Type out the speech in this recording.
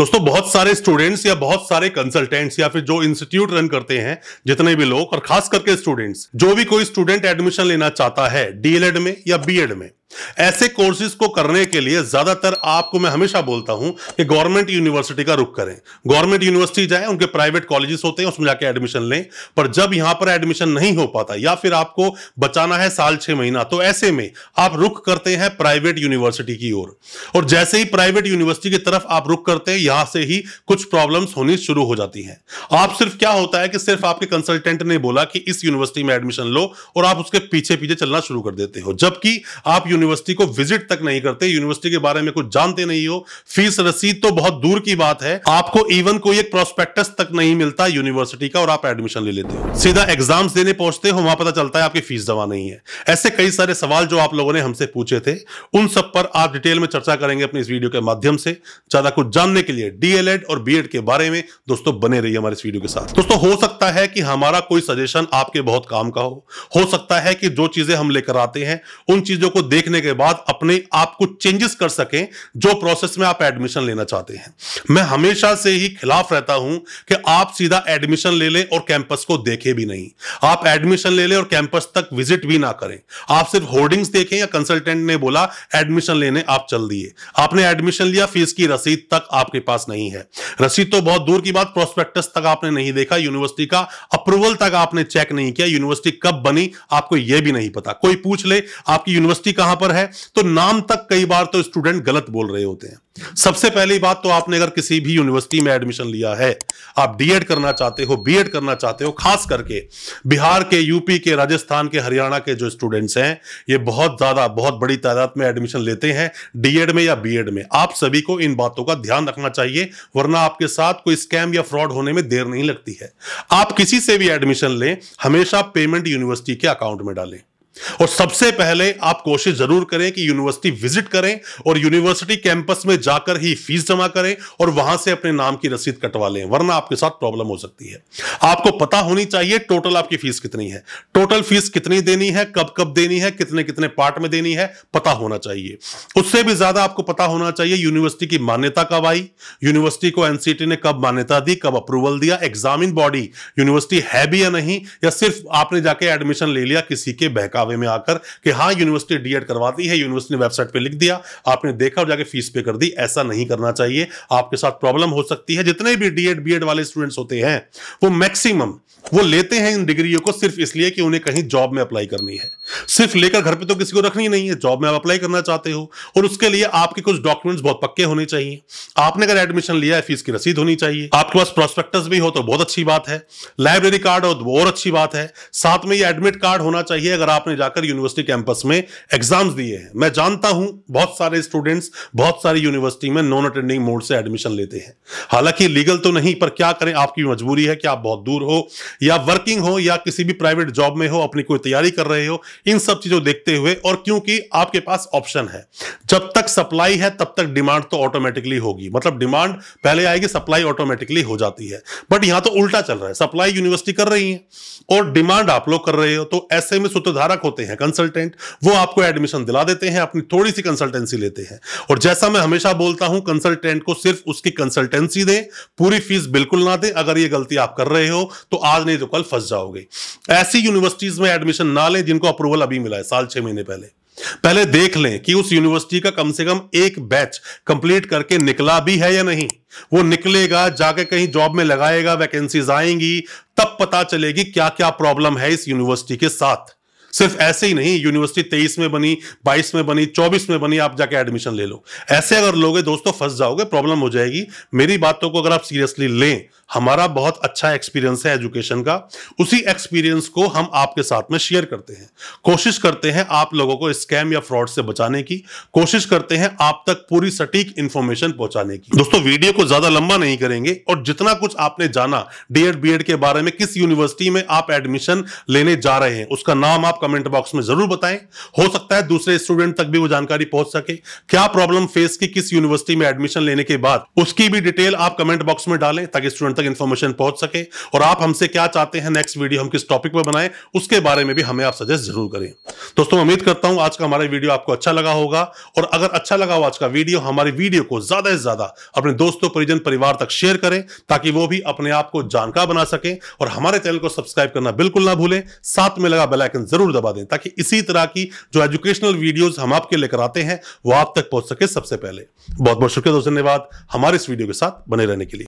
दोस्तों बहुत सारे स्टूडेंट्स या बहुत सारे कंसल्टेंट्स या फिर जो इंस्टीट्यूट रन करते हैं जितने भी लोग और खास करके स्टूडेंट्स जो भी कोई स्टूडेंट एडमिशन लेना चाहता है डीएलएड में या बीएड में ऐसे कोर्सेज को करने के लिए ज्यादातर आपको मैं हमेशा बोलता हूं कि गवर्नमेंट यूनिवर्सिटी का रुख करें गवर्नमेंट यूनिवर्सिटी जाए उनके प्राइवेट कॉलेजेस होते हैं उसमें जाके एडमिशन लें पर जब यहां पर एडमिशन नहीं हो पाता या फिर आपको बचाना है साल छह महीना तो ऐसे में आप रुख करते हैं प्राइवेट यूनिवर्सिटी की ओर और।, और जैसे ही प्राइवेट यूनिवर्सिटी की तरफ आप रुख करते हैं यहां से ही कुछ प्रॉब्लम होनी शुरू हो जाती है आप सिर्फ क्या होता है कि सिर्फ आपके कंसल्टेंट ने बोला कि इस यूनिवर्सिटी में एडमिशन लो और आप उसके पीछे पीछे चलना शुरू कर देते हो जबकि आप यूनिवर्सिटी को विजिट तक नहीं करते यूनिवर्सिटी के बारे में कुछ जानते नहीं हो फीस रसीद तो बहुत दूर की बात है आपको इवन कोई एक प्रोस्पेक्टस तक नहीं मिलता यूनिवर्सिटी का और आप एडमिशन ले लेते हो सीधा एग्जाम्स देने पहुंचते हो वहां पता चलता है आपकी फीस जमा नहीं है ऐसे कई सारे सवाल जो आप लोगों ने हमसे पूछे थे उन सब पर आप डिटेल में चर्चा करेंगे अपने इस वीडियो के माध्यम से ज्यादा कुछ जानने के लिए डीएलएड और बीएड के बारे में दोस्तों बने रहिए हमारे इस वीडियो के साथ दोस्तों हो सकता है कि हमारा कोई सजेशन आपके बहुत काम का हो हो सकता है कि जो चीजें हम लेकर आते हैं उन चीजों को देख देखने के बाद अपने आप को चेंजेस कर सकें जो प्रोसेस में आप एडमिशन लेना चाहते हैं मैं हमेशा से ही खिलाफ रहता हूं कि आप सीधा एडमिशन ले लें और कैंपस को देखें भी नहीं आप एडमिशन ले लें और कैंपस तक विजिट भी ना करें आप सिर्फ होर्डिंग्स देखें या कंसल्टेंट ने बोला एडमिशन लेने आप चल दिए आपने एडमिशन लिया फीस की रसीद तक आपके पास नहीं है रसीद तो बहुत दूर की बात प्रोस्पेक्टस तक आपने नहीं देखा यूनिवर्सिटी का अप्रूवल तक आपने चेक नहीं किया यूनिवर्सिटी कब बनी आपको यह भी नहीं पता कोई पूछ ले आपकी यूनिवर्सिटी कहां पर है तो नाम तक कई बार तो स्टूडेंट गलत बोल रहे होते हैं सबसे पहली बात तो आपने अगर किसी भी यूनिवर्सिटी में एडमिशन लिया है आप डीएड करना चाहते हो बीएड करना चाहते हो खास करके बिहार के यूपी के राजस्थान के हरियाणा के जो स्टूडेंट्स हैं ये बहुत ज्यादा बहुत बड़ी तादाद में एडमिशन लेते हैं डीएड में या बीएड में आप सभी को इन बातों का ध्यान रखना चाहिए वरना आपके साथ कोई स्कैम या फ्रॉड होने में देर नहीं लगती है आप किसी से भी एडमिशन लें हमेशा पेमेंट यूनिवर्सिटी के अकाउंट में डालें और सबसे पहले आप कोशिश जरूर करें कि यूनिवर्सिटी विजिट करें और यूनिवर्सिटी कैंपस में जाकर ही फीस जमा करें और वहां से अपने नाम की रसीद कटवा लें वरना आपके साथ प्रॉब्लम हो सकती है आपको पता होनी चाहिए टोटल आपकी फीस कितनी है टोटल फीस कितनी देनी है कब कब देनी है कितने कितने पार्ट में देनी है पता होना चाहिए उससे भी ज्यादा आपको पता होना चाहिए यूनिवर्सिटी की मान्यता कब आई यूनिवर्सिटी को एनसीटी ने कब मान्यता दी कब अप्रूवल दिया एग्जामिन बॉडी यूनिवर्सिटी है भी या नहीं या सिर्फ आपने जाके एडमिशन ले लिया किसी के बहका दिखावे में आकर कि हाँ यूनिवर्सिटी डीएड करवाती है यूनिवर्सिटी ने वेबसाइट पे लिख दिया आपने देखा और जाके फीस पे कर दी ऐसा नहीं करना चाहिए आपके साथ प्रॉब्लम हो सकती है जितने भी डीएड बीएड वाले स्टूडेंट्स होते हैं वो मैक्सिमम वो लेते हैं इन डिग्रियों को सिर्फ इसलिए कि उन्हें कहीं जॉब में अप्लाई करनी है सिर्फ लेकर घर पे तो किसी को रखनी नहीं है जॉब में आप अप्लाई करना चाहते हो और उसके लिए आपके कुछ डॉक्यूमेंट्स बहुत पक्के होने चाहिए आपने अगर एडमिशन लिया है फीस की रसीद होनी चाहिए आपके पास प्रोस्पेक्टस भी हो तो बहुत अच्छी बात है लाइब्रेरी कार्ड हो तो और अच्छी बात है साथ में ये एडमिट कार्ड होना चाहिए अगर आपने आपने जाकर यूनिवर्सिटी कैंपस में एग्जाम्स दिए हैं मैं जानता हूं बहुत सारे स्टूडेंट्स बहुत सारी यूनिवर्सिटी में नॉन अटेंडिंग मोड से एडमिशन लेते हैं हालांकि लीगल तो नहीं पर क्या करें आपकी मजबूरी है कि आप बहुत दूर हो या वर्किंग हो या किसी भी प्राइवेट जॉब में हो अपनी कोई तैयारी कर रहे हो इन सब चीजों देखते हुए और क्योंकि आपके पास ऑप्शन है जब तक सप्लाई है तब तक डिमांड तो ऑटोमेटिकली होगी मतलब डिमांड पहले आएगी सप्लाई ऑटोमेटिकली हो जाती है बट यहां तो उल्टा चल रहा है सप्लाई यूनिवर्सिटी कर रही है और डिमांड आप लोग कर रहे हो तो ऐसे में सूत्रधारक क्लर्क होते हैं कंसल्टेंट वो आपको एडमिशन दिला देते हैं अपनी थोड़ी सी कंसल्टेंसी लेते हैं और जैसा मैं हमेशा बोलता हूं कंसल्टेंट को सिर्फ उसकी कंसल्टेंसी दें पूरी फीस बिल्कुल ना दें अगर ये गलती आप कर रहे हो तो आज नहीं तो कल फंस जाओगे ऐसी यूनिवर्सिटीज में एडमिशन ना लें जिनको अप्रूवल अभी मिला है साल छह महीने पहले पहले देख लें कि उस यूनिवर्सिटी का कम से कम एक बैच कंप्लीट करके निकला भी है या नहीं वो निकलेगा जाके कहीं जॉब में लगाएगा वैकेंसीज आएंगी तब पता चलेगी क्या क्या प्रॉब्लम है इस यूनिवर्सिटी के साथ सिर्फ ऐसे ही नहीं यूनिवर्सिटी तेईस में बनी बाईस में बनी चौबीस में बनी आप जाके एडमिशन ले लो ऐसे अगर लोगे दोस्तों फंस जाओगे प्रॉब्लम हो जाएगी मेरी बातों को अगर आप सीरियसली लें हमारा बहुत अच्छा एक्सपीरियंस है एजुकेशन का उसी एक्सपीरियंस को हम आपके साथ में शेयर करते हैं कोशिश करते हैं आप लोगों को स्कैम या फ्रॉड से बचाने की कोशिश करते हैं आप तक पूरी सटीक इंफॉर्मेशन पहुंचाने की दोस्तों वीडियो को ज्यादा लंबा नहीं करेंगे और जितना कुछ आपने जाना डीएड बीएड के बारे में किस यूनिवर्सिटी में आप एडमिशन लेने जा रहे हैं उसका नाम आप कमेंट बॉक्स में जरूर बताएं हो सकता है दूसरे स्टूडेंट तक भी वो जानकारी पहुंच सके क्या प्रॉब्लम फेस की किस यूनिवर्सिटी में एडमिशन लेने के बाद उसकी भी डिटेल आप कमेंट बॉक्स में डालें ताकि स्टूडेंट तक इन्फॉर्मेशन पहुंच सके और आप हमसे क्या चाहते हैं नेक्स्ट वीडियो हम किस टॉपिक पर बनाए उसके बारे में भी हमें आप सजेस्ट जरूर करें दोस्तों उम्मीद करता हूं आज का हमारा वीडियो आपको अच्छा लगा होगा और अगर अच्छा लगा हो आज का वीडियो हमारे वीडियो को ज्यादा से ज्यादा अपने दोस्तों परिजन परिवार तक शेयर करें ताकि वो भी अपने आप को जानकार बना सके और हमारे चैनल को सब्सक्राइब करना बिल्कुल ना भूलें साथ में लगा बेल आइकन जरूर जरूर दबा दें ताकि इसी तरह की जो एजुकेशनल वीडियोस हम आपके लेकर आते हैं वो आप तक पहुंच सके सबसे पहले बहुत बहुत शुक्रिया दोस्तों धन्यवाद हमारे इस वीडियो के साथ बने रहने के लिए